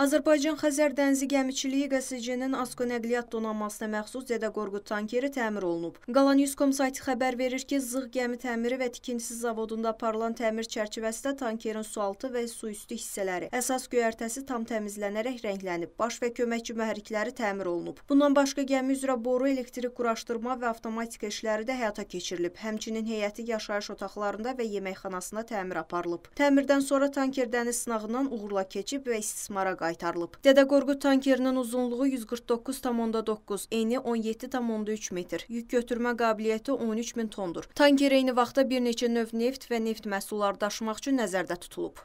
Azərbaycan-Xəzər dənizi gəmiçiliyi QSC-nin ASKO nəqliyyat donanmasına məxsus Zədə Qorqud tankeri təmir olunub. Qalan Yuskom saytı xəbər verir ki, Zığ gəmi təmiri və tikintisi zavodunda aparılan təmir çərçivəsində tankerin sualtı və suüstü hissələri, əsas göyərtəsi tam təmizlənərək rənglənib, baş və köməkçi mühərrikləri təmir olunub. Bundan başqa gəmi üzrə boru, elektrik quraşdırma və avtomatik işləri də həyata keçirilib. Həmçinin heyəti yaşayış otaqlarında və yeməkxanasında təmir aparılıb. Təmirdən sonra tanker dəniz sınağından uğurla keçib və istismara qayıdıb qaytarılıb. Dədə Qorqud tankerinin uzunluğu 149,9, eni 17,3 metr, yük götürmə qabiliyyəti 13 min tondur. Tanker eyni vaxtda bir neçə növ neft və neft məhsulları daşımaq üçün nəzərdə tutulub.